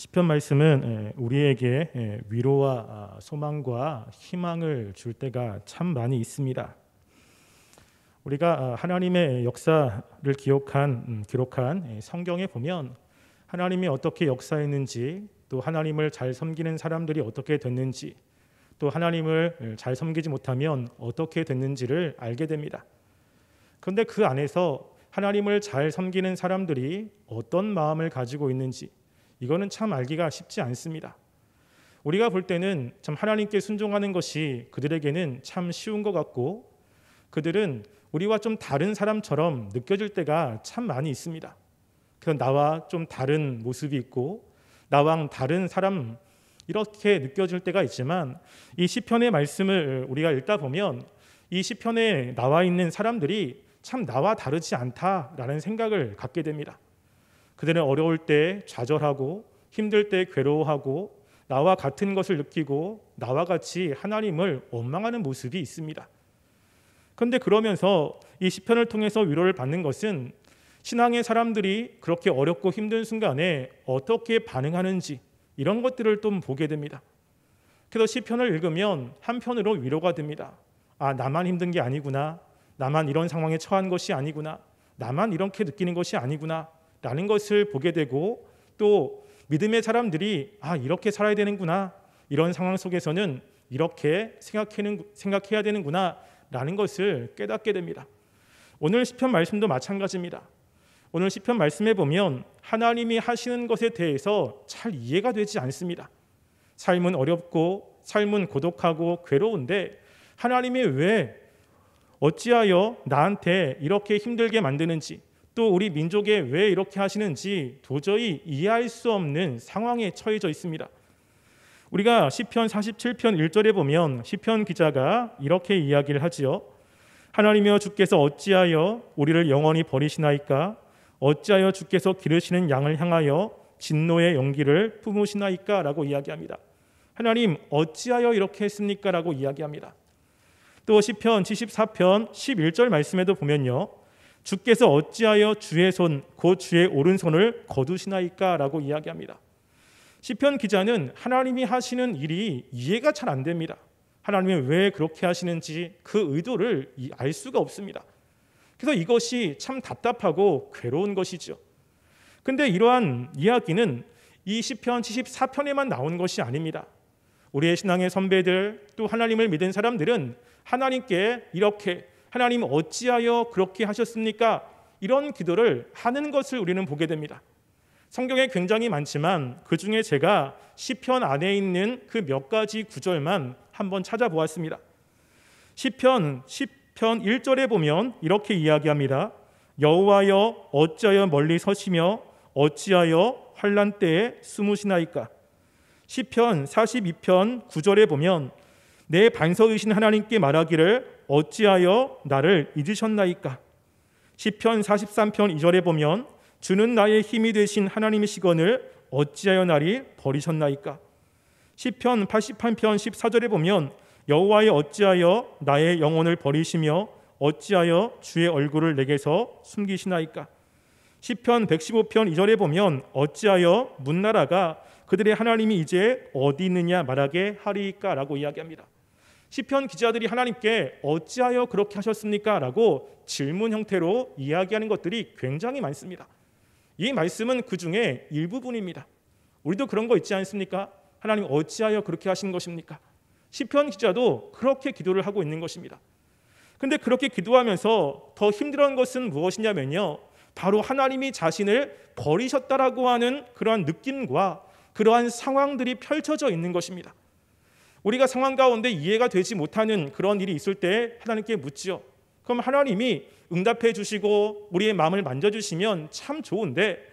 시편 말씀은 예, 우리에게 예, 위로와 아, 소망과 희망을 줄 때가 참 많이 있습니다. 우리가 아, 하나님의 역사를 음, 기록한 기록한 예, 성경에 보면 하나님이 어떻게 역사했는지 또 하나님을 잘 섬기는 사람들이 어떻게 됐는지 또 하나님을 잘 섬기지 못하면 어떻게 됐는지를 알게 됩니다. 그런데 그 안에서 하나님을 잘 섬기는 사람들이 어떤 마음을 가지고 있는지 이거는 참 알기가 쉽지 않습니다. 우리가 볼 때는 참 하나님께 순종하는 것이 그들에게는 참 쉬운 것 같고 그들은 우리와 좀 다른 사람처럼 느껴질 때가 참 많이 있습니다. 그래 나와 좀 다른 모습이 있고 나와 다른 사람 이렇게 느껴질 때가 있지만 이 시편의 말씀을 우리가 읽다 보면 이 시편에 나와 있는 사람들이 참 나와 다르지 않다라는 생각을 갖게 됩니다. 그들은 어려울 때 좌절하고 힘들 때 괴로워하고 나와 같은 것을 느끼고 나와 같이 하나님을 원망하는 모습이 있습니다. 그런데 그러면서 이 시편을 통해서 위로를 받는 것은 신앙의 사람들이 그렇게 어렵고 힘든 순간에 어떻게 반응하는지 이런 것들을 좀 보게 됩니다. 그래서 시편을 읽으면 한편으로 위로가 됩니다. 아, 나만 힘든 게 아니구나. 나만 이런 상황에 처한 것이 아니구나. 나만 이렇게 느끼는 것이 아니구나. 라는 것을 보게 되고 또 믿음의 사람들이 아 이렇게 살아야 되는구나 이런 상황 속에서는 이렇게 생각해는, 생각해야 되는구나 라는 것을 깨닫게 됩니다. 오늘 시편 말씀도 마찬가지입니다. 오늘 시편 말씀에 보면 하나님이 하시는 것에 대해서 잘 이해가 되지 않습니다. 삶은 어렵고 삶은 고독하고 괴로운데 하나님이 왜 어찌하여 나한테 이렇게 힘들게 만드는지 또 우리 민족에 왜 이렇게 하시는지 도저히 이해할 수 없는 상황에 처해져 있습니다. 우리가 시편 47편 1절에 보면 시편 기자가 이렇게 이야기를 하지요. 하나님여 주께서 어찌하여 우리를 영원히 버리시나이까 어찌하여 주께서 기르시는 양을 향하여 진노의 연기를 품으시나이까라고 이야기합니다. 하나님 어찌하여 이렇게 했습니까라고 이야기합니다. 또 시편 74편 11절 말씀에도 보면요. 주께서 어찌하여 주의 손, 곧 주의 오른손을 거두시나이까라고 이야기합니다. 시편 기자는 하나님이 하시는 일이 이해가 잘 안 됩니다. 하나님이 왜 그렇게 하시는지 그 의도를 알 수가 없습니다. 그래서 이것이 참 답답하고 괴로운 것이죠. 근데 이러한 이야기는 이 시편 74편에만 나온 것이 아닙니다. 우리의 신앙의 선배들 또 하나님을 믿은 사람들은 하나님께 이렇게 하나님 어찌하여 그렇게 하셨습니까? 이런 기도를 하는 것을 우리는 보게 됩니다. 성경에 굉장히 많지만 그 중에 제가 시편 안에 있는 그 몇 가지 구절만 한번 찾아보았습니다. 시편 1편 1절에 보면 이렇게 이야기합니다. 여호와여 어찌하여 멀리 서시며 어찌하여 환란 때에 숨으시나이까. 시편 42편 9절에 보면 내 반석이신 하나님께 말하기를 어찌하여 나를 잊으셨나이까? 시편 43편 2절에 보면 주는 나의 힘이 되신 하나님의 시건을 어찌하여 나리 버리셨나이까? 시편 88편 14절에 보면 여호와의 어찌하여 나의 영혼을 버리시며 어찌하여 주의 얼굴을 내게서 숨기시나이까? 시편 115편 2절에 보면 어찌하여 문나라가 그들의 하나님이 이제 어디 있느냐 말하게 하리까라고 이야기합니다. 시편 기자들이 하나님께 어찌하여 그렇게 하셨습니까라고 질문 형태로 이야기하는 것들이 굉장히 많습니다. 이 말씀은 그 중에 일부분입니다. 우리도 그런 거 있지 않습니까? 하나님 어찌하여 그렇게 하신 것입니까? 시편 기자도 그렇게 기도를 하고 있는 것입니다. 근데 그렇게 기도하면서 더 힘들었던 것은 무엇이냐면요. 바로 하나님이 자신을 버리셨다라고 하는 그러한 느낌과 그러한 상황들이 펼쳐져 있는 것입니다. 우리가 상황 가운데 이해가 되지 못하는 그런 일이 있을 때 하나님께 묻지요. 그럼 하나님이 응답해 주시고 우리의 마음을 만져주시면 참 좋은데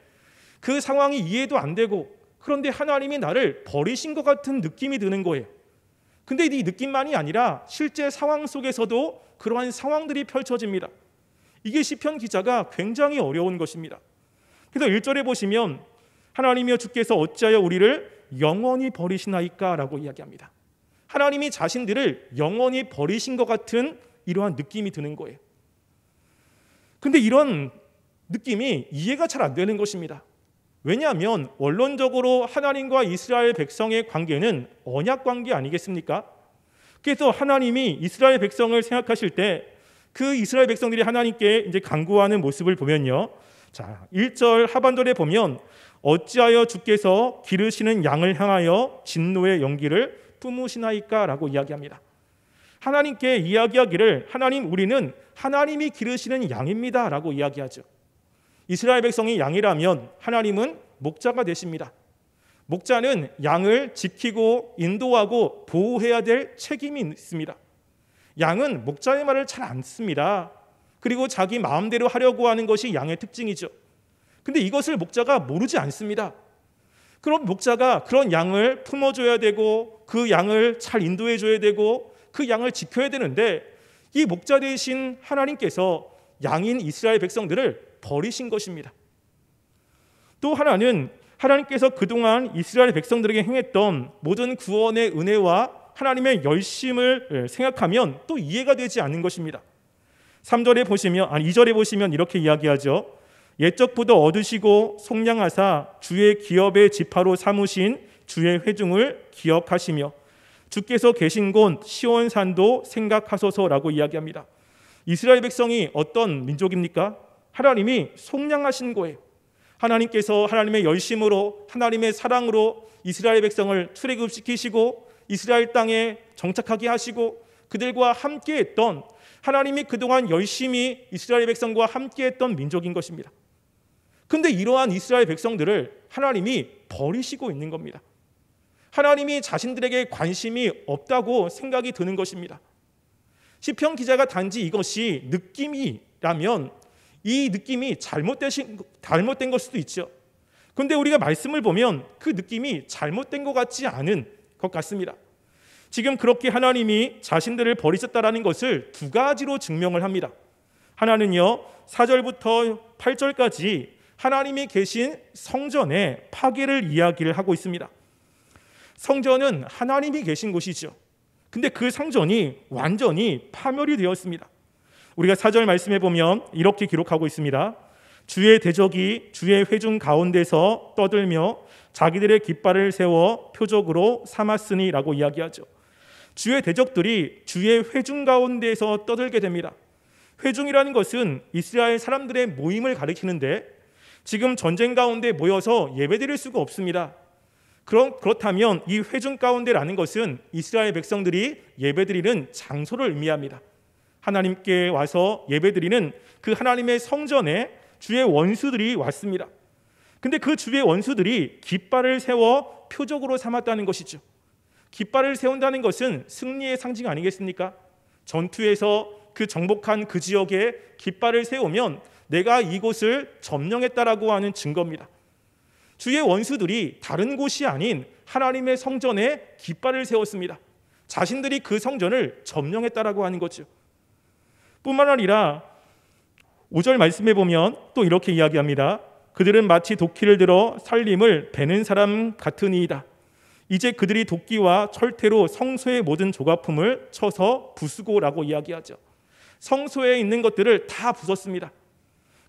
그 상황이 이해도 안 되고 그런데 하나님이 나를 버리신 것 같은 느낌이 드는 거예요. 근데 이 느낌만이 아니라 실제 상황 속에서도 그러한 상황들이 펼쳐집니다. 이게 시편 기자가 굉장히 어려운 것입니다. 그래서 1절에 보시면 하나님이여 주께서 어찌하여 우리를 영원히 버리시나이까라고 이야기합니다. 하나님이 자신들을 영원히 버리신 것 같은 이러한 느낌이 드는 거예요. 근데 이런 느낌이 이해가 잘 안 되는 것입니다. 왜냐하면 원론적으로 하나님과 이스라엘 백성의 관계는 언약 관계 아니겠습니까? 그래서 하나님이 이스라엘 백성을 생각하실 때 그 이스라엘 백성들이 하나님께 이제 강구하는 모습을 보면요. 자, 1절 하반절에 보면 어찌하여 주께서 기르시는 양을 향하여 진노의 연기를 기쁨우시나이까라고 이야기합니다. 하나님께 이야기하기를 하나님 우리는 하나님이 기르시는 양입니다라고 이야기하죠. 이스라엘 백성이 양이라면 하나님은 목자가 되십니다. 목자는 양을 지키고 인도하고 보호해야 될 책임이 있습니다. 양은 목자의 말을 잘안 씁니다. 그리고 자기 마음대로 하려고 하는 것이 양의 특징이죠. 근데 이것을 목자가 모르지 않습니다. 그럼 목자가 그런 양을 품어줘야 되고 그 양을 잘 인도해줘야 되고 그 양을 지켜야 되는데 이 목자 되신 하나님께서 양인 이스라엘 백성들을 버리신 것입니다. 또 하나는 하나님께서 그동안 이스라엘 백성들에게 행했던 모든 구원의 은혜와 하나님의 열심을 생각하면 또 이해가 되지 않는 것입니다. 3절에 보시면 아니 2절에 보시면 이렇게 이야기하죠. 옛적 부도 얻으시고 속량하사 주의 기업의 지파로 삼으신 주의 회중을 기억하시며 주께서 계신 곳 시온산도 생각하소서라고 이야기합니다. 이스라엘 백성이 어떤 민족입니까? 하나님이 속량하신 거예요. 하나님께서 하나님의 열심으로 하나님의 사랑으로 이스라엘 백성을 출애굽시키시고 이스라엘 땅에 정착하게 하시고 그들과 함께했던 하나님이 그동안 열심히 이스라엘 백성과 함께했던 민족인 것입니다. 근데 이러한 이스라엘 백성들을 하나님이 버리시고 있는 겁니다. 하나님이 자신들에게 관심이 없다고 생각이 드는 것입니다. 시편 기자가 단지 이것이 느낌이라면 이 느낌이 잘못되신, 잘못된 걸 수도 있죠. 근데 우리가 말씀을 보면 그 느낌이 잘못된 것 같지 않은 것 같습니다. 지금 그렇게 하나님이 자신들을 버리셨다라는 것을 두 가지로 증명을 합니다. 하나는요, 4절부터 8절까지 하나님이 계신 성전의 파괴를 이야기를 하고 있습니다. 성전은 하나님이 계신 곳이죠. 근데 그 성전이 완전히 파멸이 되었습니다. 우리가 사절 말씀해 보면 이렇게 기록하고 있습니다. 주의 대적이 주의 회중 가운데서 떠들며 자기들의 깃발을 세워 표적으로 삼았으니라고 이야기하죠. 주의 대적들이 주의 회중 가운데서 떠들게 됩니다. 회중이라는 것은 이스라엘 사람들의 모임을 가리키는데 지금 전쟁 가운데 모여서 예배드릴 수가 없습니다. 그럼 그렇다면 이 회중 가운데라는 것은 이스라엘 백성들이 예배드리는 장소를 의미합니다. 하나님께 와서 예배드리는 그 하나님의 성전에 주의 원수들이 왔습니다. 근데 그 주의 원수들이 깃발을 세워 표적으로 삼았다는 것이죠. 깃발을 세운다는 것은 승리의 상징 아니겠습니까? 전투에서 그 정복한 그 지역에 깃발을 세우면 내가 이곳을 점령했다라고 하는 증거입니다. 주의 원수들이 다른 곳이 아닌 하나님의 성전에 깃발을 세웠습니다. 자신들이 그 성전을 점령했다라고 하는 거죠. 뿐만 아니라 5절 말씀해 보면 또 이렇게 이야기합니다. 그들은 마치 도끼를 들어 살림을 베는 사람 같으니이다. 이제 그들이 도끼와 철퇴로 성소의 모든 조각품을 쳐서 부수고라고 이야기하죠. 성소에 있는 것들을 다 부쉈습니다.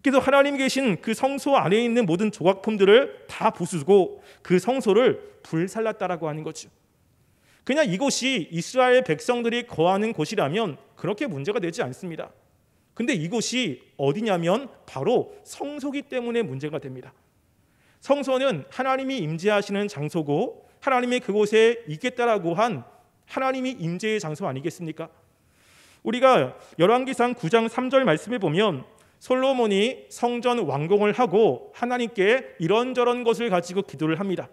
그래서 하나님 계신 그 성소 안에 있는 모든 조각품들을 다 부수고 그 성소를 불살랐다라고 하는 거죠. 그냥 이곳이 이스라엘 백성들이 거하는 곳이라면 그렇게 문제가 되지 않습니다. 근데 이곳이 어디냐면 바로 성소기 때문에 문제가 됩니다. 성소는 하나님이 임재하시는 장소고 하나님이 그곳에 있겠다라고 한 하나님이 임재의 장소 아니겠습니까? 우리가 열왕기상 9장 3절 말씀에 보면 솔로몬이 성전 완공을 하고 하나님께 이런저런 것을 가지고 기도를 합니다.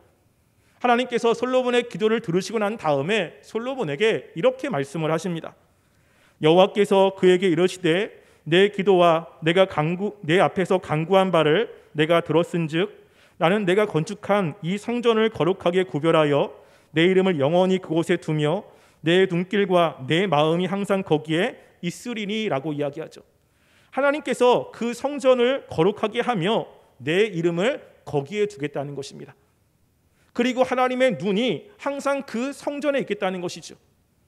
하나님께서 솔로몬의 기도를 들으시고 난 다음에 솔로몬에게 이렇게 말씀을 하십니다. 여호와께서 그에게 이러시되내 기도와 내가 강구 내 앞에서 강구한 바를 내가 들었은즉 나는 내가 건축한 이 성전을 거룩하게 구별하여 내 이름을 영원히 그곳에 두며 내 눈길과 내 마음이 항상 거기에 있으리니라고 이야기하죠. 하나님께서 그 성전을 거룩하게 하며 내 이름을 거기에 두겠다는 것입니다. 그리고 하나님의 눈이 항상 그 성전에 있겠다는 것이죠.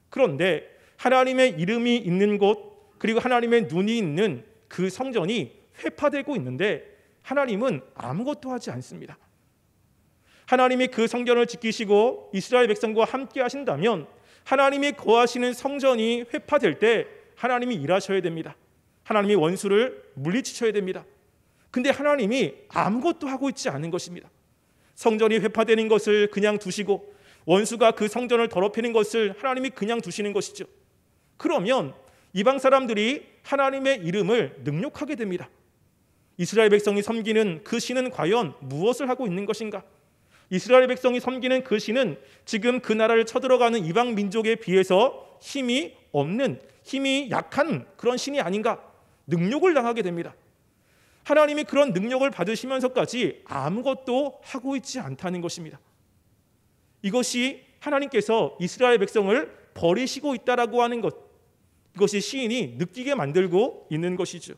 그런데 하나님의 이름이 있는 곳 그리고 하나님의 눈이 있는 그 성전이 회파되고 있는데 하나님은 아무것도 하지 않습니다. 하나님이 그 성전을 지키시고 이스라엘 백성과 함께 하신다면 하나님이 거하시는 성전이 회파될 때 하나님이 일하셔야 됩니다. 하나님이 원수를 물리치셔야 됩니다. 근데 하나님이 아무것도 하고 있지 않은 것입니다. 성전이 회파되는 것을 그냥 두시고 원수가 그 성전을 더럽히는 것을 하나님이 그냥 두시는 것이죠. 그러면 이방 사람들이 하나님의 이름을 능욕하게 됩니다. 이스라엘 백성이 섬기는 그 신은 과연 무엇을 하고 있는 것인가? 이스라엘 백성이 섬기는 그 신은 지금 그 나라를 쳐들어가는 이방 민족에 비해서 힘이 없는 힘이 약한 그런 신이 아닌가? 능욕을 당하게 됩니다. 하나님이 그런 능력을 받으시면서까지 아무것도 하고 있지 않다는 것입니다. 이것이 하나님께서 이스라엘 백성을 버리시고 있다라고 하는 것. 이것이 시인이 느끼게 만들고 있는 것이죠.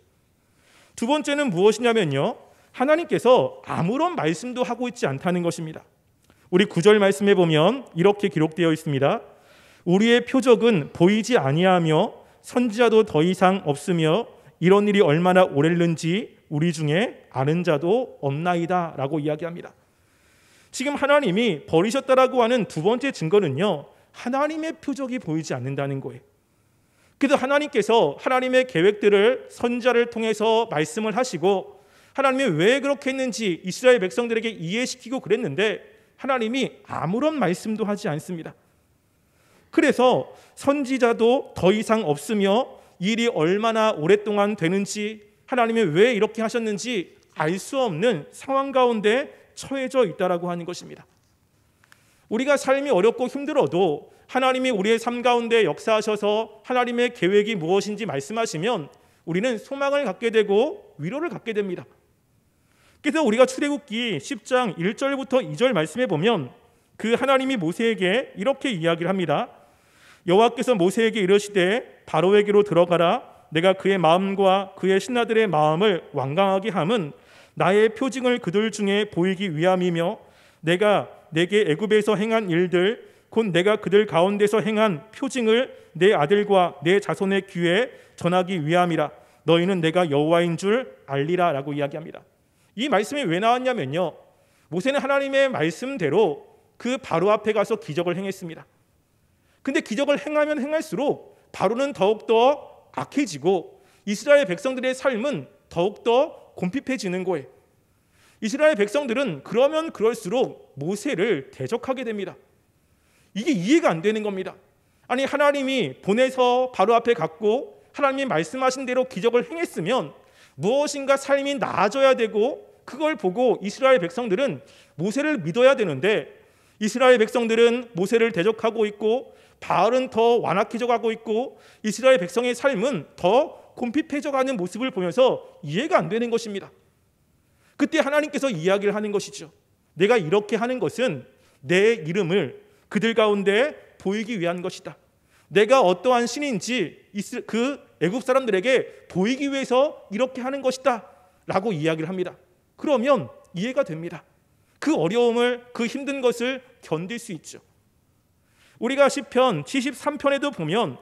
두 번째는 무엇이냐면요. 하나님께서 아무런 말씀도 하고 있지 않다는 것입니다. 우리 구절 말씀에 보면 이렇게 기록되어 있습니다. 우리의 표적은 보이지 아니하며 선지자도 더 이상 없으며 이런 일이 얼마나 오래는지 우리 중에 아는 자도 없나이다 라고 이야기합니다. 지금 하나님이 버리셨다라고 하는 두 번째 증거는요. 하나님의 표적이 보이지 않는다는 거예요. 그래서 하나님께서 하나님의 계획들을 선자를 통해서 말씀을 하시고 하나님이 왜 그렇게 했는지 이스라엘 백성들에게 이해시키고 그랬는데 하나님이 아무런 말씀도 하지 않습니다. 그래서 선지자도 더 이상 없으며 일이 얼마나 오랫동안 되는지 하나님이 왜 이렇게 하셨는지 알 수 없는 상황 가운데 처해져 있다라고 하는 것입니다. 우리가 삶이 어렵고 힘들어도 하나님이 우리의 삶 가운데 역사하셔서 하나님의 계획이 무엇인지 말씀하시면 우리는 소망을 갖게 되고 위로를 갖게 됩니다. 그래서 우리가 출애굽기 10장 1절부터 2절 말씀해 보면 그 하나님이 모세에게 이렇게 이야기를 합니다. 여호와께서 모세에게 이르시되 바로에게로 들어가라 내가 그의 마음과 그의 신하들의 마음을 완강하게 함은 나의 표징을 그들 중에 보이기 위함이며 내가 내게 애굽에서 행한 일들 곧 내가 그들 가운데서 행한 표징을 내 아들과 내 자손의 귀에 전하기 위함이라 너희는 내가 여호와인 줄 알리라라고 이야기합니다. 이 말씀이 왜 나왔냐면요. 모세는 하나님의 말씀대로 그 바로 앞에 가서 기적을 행했습니다. 근데 기적을 행하면 행할수록 바로는 더욱더 악해지고 이스라엘 백성들의 삶은 더욱더 곰핍해지는 거예요. 이스라엘 백성들은 그러면 그럴수록 모세를 대적하게 됩니다. 이게 이해가 안 되는 겁니다. 아니 하나님이 보내서 바로 앞에 갔고 하나님이 말씀하신 대로 기적을 행했으면 무엇인가 삶이 나아져야 되고 그걸 보고 이스라엘 백성들은 모세를 믿어야 되는데 이스라엘 백성들은 모세를 대적하고 있고 바알은 더 완악해져 가고 있고 이스라엘 백성의 삶은 더 곰핍해져 가는 모습을 보면서 이해가 안 되는 것입니다. 그때 하나님께서 이야기를 하는 것이죠. 내가 이렇게 하는 것은 내 이름을 그들 가운데 보이기 위한 것이다. 내가 어떠한 신인지 그 애굽 사람들에게 보이기 위해서 이렇게 하는 것이다. 라고 이야기를 합니다. 그러면 이해가 됩니다. 그 어려움을, 그 힘든 것을 견딜 수 있죠. 우리가 시편 73편에도 보면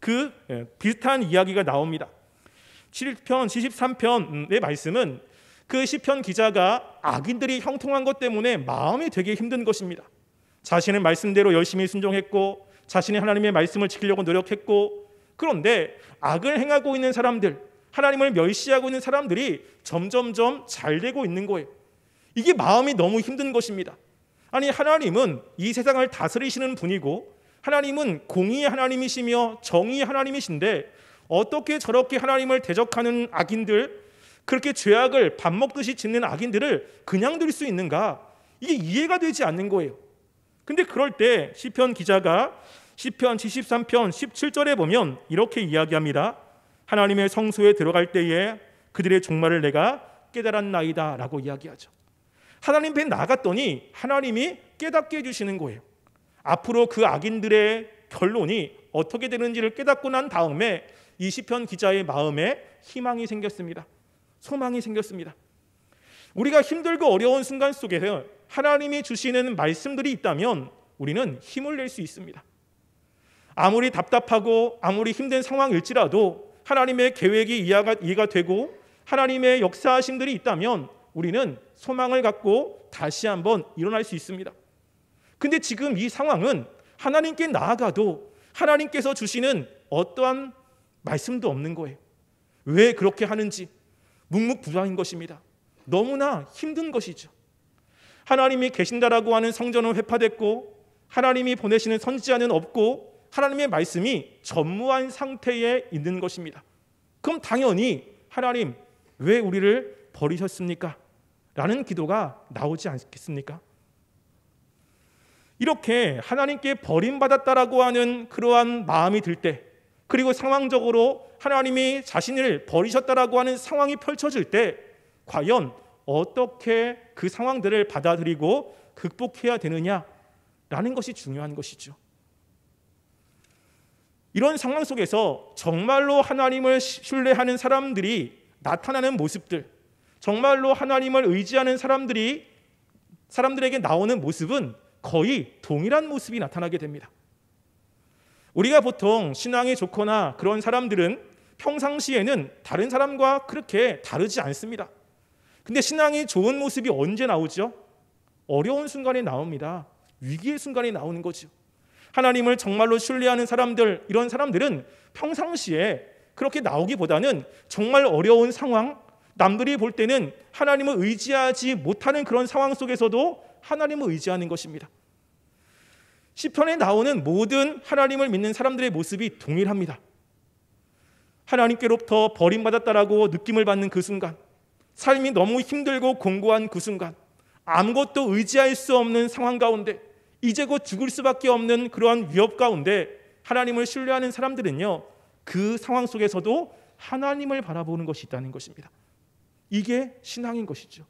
그 예, 비슷한 이야기가 나옵니다. 7편 73편의 말씀은 그 시편 기자가 악인들이 형통한 것 때문에 마음이 되게 힘든 것입니다. 자신의 말씀대로 열심히 순종했고 자신의 하나님의 말씀을 지키려고 노력했고 그런데 악을 행하고 있는 사람들, 하나님을 멸시하고 있는 사람들이 점점점 잘 되고 있는 거예요. 이게 마음이 너무 힘든 것입니다. 아니 하나님은 이 세상을 다스리시는 분이고 하나님은 공의의 하나님이시며 정의의 하나님이신데 어떻게 저렇게 하나님을 대적하는 악인들 그렇게 죄악을 밥 먹듯이 짓는 악인들을 그냥 둘 수 있는가? 이게 이해가 되지 않는 거예요. 근데 그럴 때 시편 기자가 시편 73편 17절에 보면 이렇게 이야기합니다. 하나님의 성소에 들어갈 때에 그들의 종말을 내가 깨달았나이다라고 이야기하죠. 하나님 배 나갔더니 하나님이 깨닫게 해주시는 거예요. 앞으로 그 악인들의 결론이 어떻게 되는지를 깨닫고 난 다음에 이시편 기자의 마음에 희망이 생겼습니다. 소망이 생겼습니다. 우리가 힘들고 어려운 순간 속에서 하나님이 주시는 말씀들이 있다면 우리는 힘을 낼 수 있습니다. 아무리 답답하고 아무리 힘든 상황일지라도 하나님의 계획이 이해가 되고 하나님의 역사하심들이 있다면 우리는 소망을 갖고 다시 한번 일어날 수 있습니다. 근데 지금 이 상황은 하나님께 나아가도 하나님께서 주시는 어떠한 말씀도 없는 거예요. 왜 그렇게 하는지 묵묵부답인 것입니다. 너무나 힘든 것이죠. 하나님이 계신다라고 하는 성전은 회파됐고 하나님이 보내시는 선지자는 없고 하나님의 말씀이 전무한 상태에 있는 것입니다. 그럼 당연히 하나님 왜 우리를 버리셨습니까? 라는 기도가 나오지 않겠습니까? 이렇게 하나님께 버림받았다라고 하는 그러한 마음이 들 때, 그리고 상황적으로 하나님이 자신을 버리셨다라고 하는 상황이 펼쳐질 때, 과연 어떻게 그 상황들을 받아들이고 극복해야 되느냐라는 것이 중요한 것이죠. 이런 상황 속에서 정말로 하나님을 신뢰하는 사람들이 나타나는 모습들, 정말로 하나님을 의지하는 사람들이 사람들에게 나오는 모습은 거의 동일한 모습이 나타나게 됩니다. 우리가 보통 신앙이 좋거나 그런 사람들은 평상시에는 다른 사람과 그렇게 다르지 않습니다. 근데 신앙이 좋은 모습이 언제 나오죠? 어려운 순간에 나옵니다. 위기의 순간에 나오는 거죠. 하나님을 정말로 신뢰하는 사람들, 이런 사람들은 평상시에 그렇게 나오기보다는 정말 어려운 상황, 남들이 볼 때는 하나님을 의지하지 못하는 그런 상황 속에서도 하나님을 의지하는 것입니다. 시편에 나오는 모든 하나님을 믿는 사람들의 모습이 동일합니다. 하나님께로부터 버림받았다라고 느낌을 받는 그 순간, 삶이 너무 힘들고 공고한 그 순간, 아무것도 의지할 수 없는 상황 가운데, 이제 곧 죽을 수밖에 없는 그러한 위협 가운데 하나님을 신뢰하는 사람들은요, 그 상황 속에서도 하나님을 바라보는 것이 있다는 것입니다. 이게 신앙인 것이죠.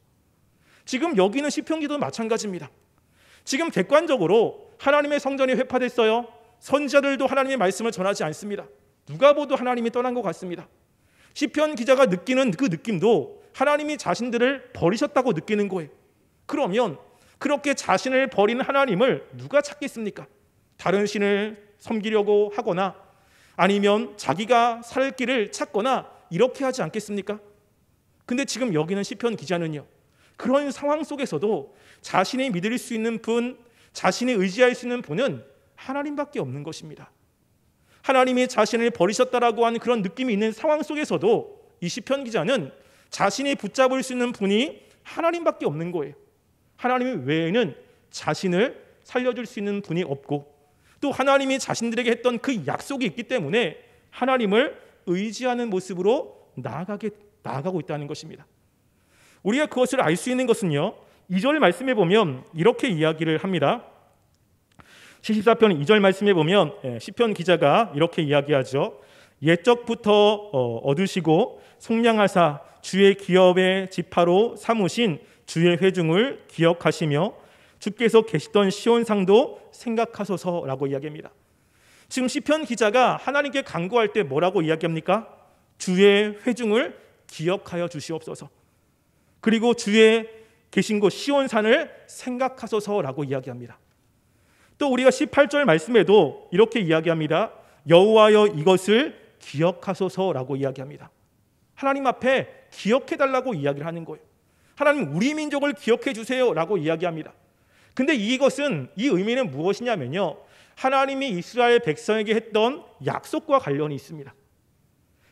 지금 여기는 시편기도 마찬가지입니다. 지금 객관적으로 하나님의 성전이 회파됐어요. 선자들도 하나님의 말씀을 전하지 않습니다. 누가 보도 하나님이 떠난 것 같습니다. 시편 기자가 느끼는 그 느낌도 하나님이 자신들을 버리셨다고 느끼는 거예요. 그러면 그렇게 자신을 버린 하나님을 누가 찾겠습니까? 다른 신을 섬기려고 하거나 아니면 자기가 살 길을 찾거나 이렇게 하지 않겠습니까? 근데 지금 여기는 시편 기자는요. 그런 상황 속에서도 자신이 믿을 수 있는 분, 자신이 의지할 수 있는 분은 하나님밖에 없는 것입니다. 하나님이 자신을 버리셨다라고 하는 그런 느낌이 있는 상황 속에서도 이 시편 기자는 자신이 붙잡을 수 있는 분이 하나님밖에 없는 거예요. 하나님 외에는 자신을 살려줄 수 있는 분이 없고 또 하나님이 자신들에게 했던 그 약속이 있기 때문에 하나님을 의지하는 모습으로 나아가게 나아가고 있다는 것입니다. 우리가 그것을 알 수 있는 것은요. 2절 말씀해 보면 이렇게 이야기를 합니다. 74편 2절 말씀해 보면 예, 시편 기자가 이렇게 이야기하죠. 옛적부터 어, 얻으시고 속량하사 주의 기업의 지파로 삼으신 주의 회중을 기억하시며 주께서 계시던 시온상도 생각하소서라고 이야기합니다. 지금 시편 기자가 하나님께 간구할 때 뭐라고 이야기합니까? 주의 회중을 기억하여 주시옵소서. 그리고 주의 계신 곳 시온산을 생각하소서라고 이야기합니다. 또 우리가 18절 말씀에도 이렇게 이야기합니다. 여호와여 이것을 기억하소서라고 이야기합니다. 하나님 앞에 기억해 달라고 이야기를 하는 거예요. 하나님 우리 민족을 기억해 주세요라고 이야기합니다. 근데 이것은 이 의미는 무엇이냐면요. 하나님이 이스라엘 백성에게 했던 약속과 관련이 있습니다.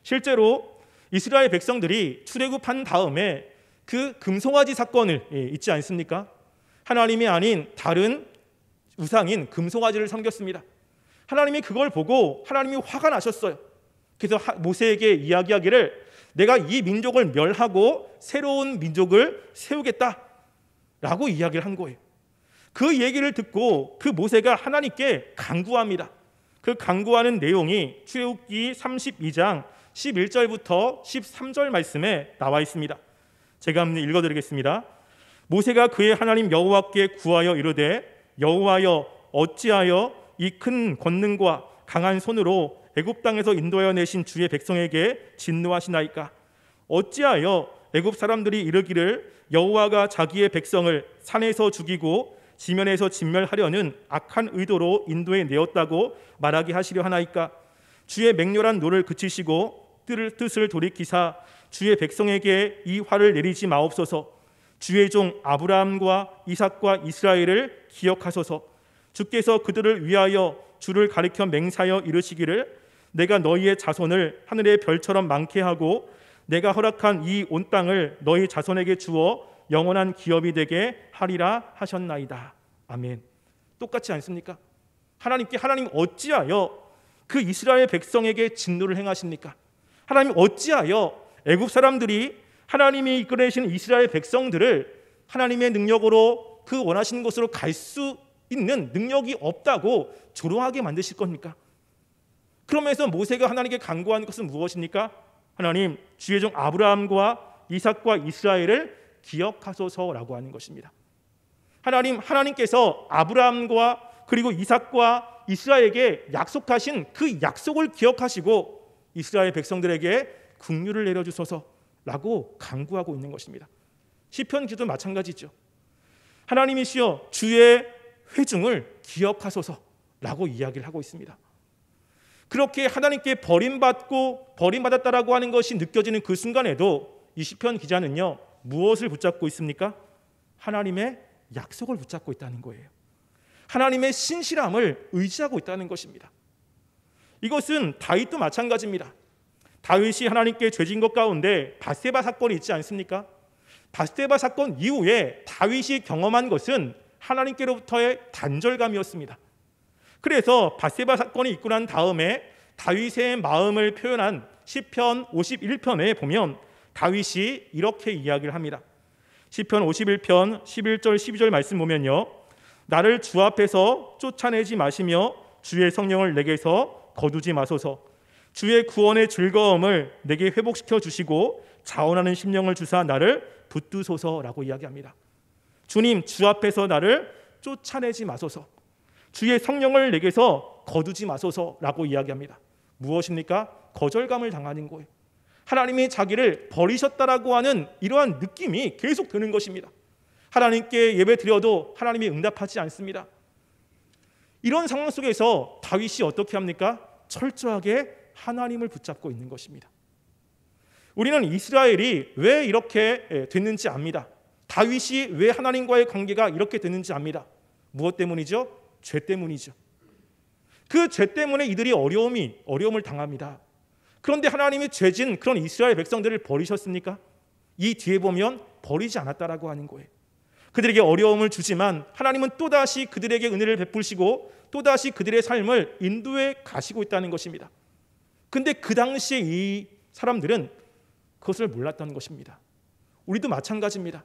실제로 이스라엘 백성들이 출애굽한 다음에 그 금송아지 사건을 예, 잊지 않습니까? 하나님이 아닌 다른 우상인 금송아지를 섬겼습니다. 하나님이 그걸 보고 하나님이 화가 나셨어요. 그래서 모세에게 이야기하기를 내가 이 민족을 멸하고 새로운 민족을 세우겠다 라고 이야기를 한 거예요. 그 얘기를 듣고 그 모세가 하나님께 강구합니다. 그 강구하는 내용이 출애굽기 32장 11절부터 13절 말씀에 나와 있습니다. 제가 한번 읽어 드리겠습니다. 모세가 그의 하나님 여호와께 구하여 이르되 여호와여 어찌하여 이 큰 권능과 강한 손으로 애굽 땅에서 인도하여 내신 주의 백성에게 진노하시나이까 어찌하여 애굽 사람들이 이르기를 여호와가 자기의 백성을 산에서 죽이고 지면에서 진멸하려는 악한 의도로 인도에 내었다고 말하게 하시려 하나이까 주의 맹렬한 노를 그치시고 뜻을 돌이키사 주의 백성에게 이 화를 내리지 마옵소서. 주의 종 아브라함과 이삭과 이스라엘을 기억하소서. 주께서 그들을 위하여 주를 가리켜 맹사여 이르시기를 내가 너희의 자손을 하늘의 별처럼 많게 하고 내가 허락한 이 온 땅을 너희 자손에게 주어 영원한 기업이 되게 하리라 하셨나이다. 아멘. 똑같지 않습니까? 하나님께 하나님 어찌하여 그 이스라엘 백성에게 진노를 행하십니까? 하나님 어찌하여 애굽 사람들이 하나님이 이끌어내신 이스라엘 백성들을 하나님의 능력으로 그 원하시는 곳으로 갈 수 있는 능력이 없다고 조롱하게 만드실 겁니까? 그러면서 모세가 하나님께 간구한 것은 무엇입니까? 하나님 주의 종 아브라함과 이삭과 이스라엘을 기억하소서라고 하는 것입니다. 하나님 하나님께서 아브라함과 그리고 이삭과 이스라엘에게 약속하신 그 약속을 기억하시고 이스라엘 백성들에게 국류를 내려주소서라고 간구하고 있는 것입니다. 시편 기도 마찬가지죠. 하나님이시여 주의 회중을 기억하소서라고 이야기를 하고 있습니다. 그렇게 하나님께 버림받고 버림받았다라고 하는 것이 느껴지는 그 순간에도 이 시편 기자는요 무엇을 붙잡고 있습니까? 하나님의 약속을 붙잡고 있다는 거예요. 하나님의 신실함을 의지하고 있다는 것입니다. 이것은 다윗도 마찬가지입니다. 다윗이 하나님께 죄진 것 가운데 바세바 사건이 있지 않습니까? 바세바 사건 이후에 다윗이 경험한 것은 하나님께로부터의 단절감이었습니다. 그래서 바세바 사건이 있고 난 다음에 다윗의 마음을 표현한 시편 51편에 보면 다윗이 이렇게 이야기를 합니다. 시편 51편 11절 12절 말씀 보면요. 나를 주 앞에서 쫓아내지 마시며 주의 성령을 내게서 거두지 마소서. 주의 구원의 즐거움을 내게 회복시켜 주시고 자원하는 심령을 주사 나를 붙드소서라고 이야기합니다. 주님 주 앞에서 나를 쫓아내지 마소서. 주의 성령을 내게서 거두지 마소서라고 이야기합니다. 무엇입니까? 거절감을 당하는 거예요. 하나님이 자기를 버리셨다라고 하는 이러한 느낌이 계속 드는 것입니다. 하나님께 예배 드려도 하나님이 응답하지 않습니다. 이런 상황 속에서 다윗이 어떻게 합니까? 철저하게 하나님을 붙잡고 있는 것입니다. 우리는 이스라엘이 왜 이렇게 됐는지 압니다. 다윗이 왜 하나님과의 관계가 이렇게 됐는지 압니다. 무엇 때문이죠? 죄 때문이죠. 그 죄 때문에 이들이 어려움이 어려움을 당합니다. 그런데 하나님이 죄진 그런 이스라엘 백성들을 버리셨습니까? 이 뒤에 보면 버리지 않았다라고 하는 거예요. 그들에게 어려움을 주지만 하나님은 또다시 그들에게 은혜를 베푸시고 또다시 그들의 삶을 인도해 가시고 있다는 것입니다. 근데 그 당시에 이 사람들은 그것을 몰랐다는 것입니다. 우리도 마찬가지입니다.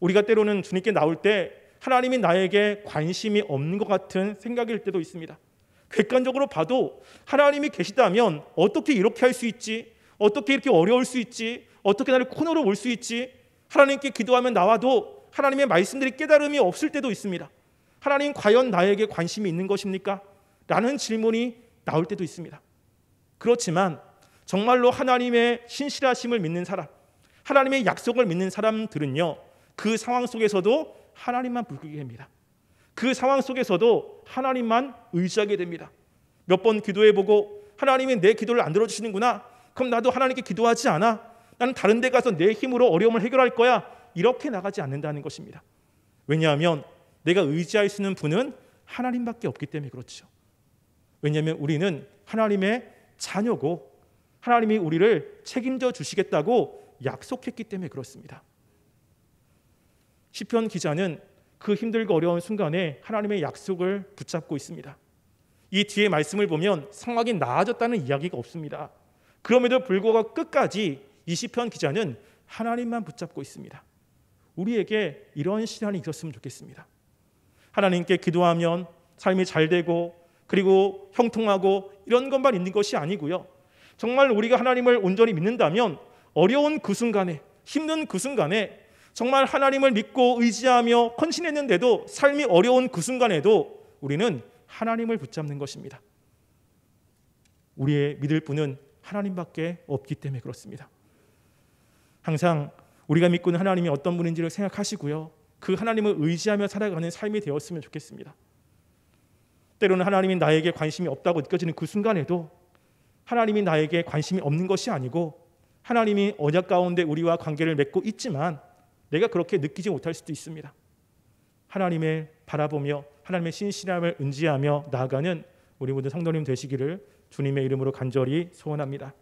우리가 때로는 주님께 나올 때 하나님이 나에게 관심이 없는 것 같은 생각일 때도 있습니다. 객관적으로 봐도 하나님이 계시다면 어떻게 이렇게 할 수 있지? 어떻게 이렇게 어려울 수 있지? 어떻게 나를 코너로 올 수 있지? 하나님께 기도하면 나와도 하나님의 말씀들이 깨달음이 없을 때도 있습니다. 하나님 과연 나에게 관심이 있는 것입니까? 라는 질문이 나올 때도 있습니다. 그렇지만 정말로 하나님의 신실하심을 믿는 사람, 하나님의 약속을 믿는 사람들은요. 그 상황 속에서도 하나님만 불기게 됩니다. 그 상황 속에서도 하나님만 의지하게 됩니다. 몇 번 기도해 보고 하나님이 내 기도를 안 들어 주시는구나. 그럼 나도 하나님께 기도하지 않아. 나는 다른 데 가서 내 힘으로 어려움을 해결할 거야. 이렇게 나가지 않는다는 것입니다. 왜냐하면 내가 의지할 수 있는 분은 하나님밖에 없기 때문에 그렇죠. 왜냐하면 우리는 하나님의 자녀고 하나님이 우리를 책임져 주시겠다고 약속했기 때문에 그렇습니다. 시편 기자는 그 힘들고 어려운 순간에 하나님의 약속을 붙잡고 있습니다. 이 뒤에 말씀을 보면 상황이 나아졌다는 이야기가 없습니다. 그럼에도 불구하고 끝까지 이 시편 기자는 하나님만 붙잡고 있습니다. 우리에게 이런 시간이 있었으면 좋겠습니다. 하나님께 기도하면 삶이 잘 되고 그리고 형통하고 이런 것만 있는 것이 아니고요. 정말 우리가 하나님을 온전히 믿는다면 어려운 그 순간에 힘든 그 순간에 정말 하나님을 믿고 의지하며 헌신했는데도 삶이 어려운 그 순간에도 우리는 하나님을 붙잡는 것입니다. 우리의 믿을 분은 하나님밖에 없기 때문에 그렇습니다. 항상 우리가 믿고 있는 하나님이 어떤 분인지를 생각하시고요. 그 하나님을 의지하며 살아가는 삶이 되었으면 좋겠습니다. 때로는 하나님이 나에게 관심이 없다고 느껴지는 그 순간에도 하나님이 나에게 관심이 없는 것이 아니고 하나님이 언약 가운데 우리와 관계를 맺고 있지만 내가 그렇게 느끼지 못할 수도 있습니다. 하나님을 바라보며 하나님의 신실함을 은지하며 나아가는 우리 모든 성도님 되시기를 주님의 이름으로 간절히 소원합니다.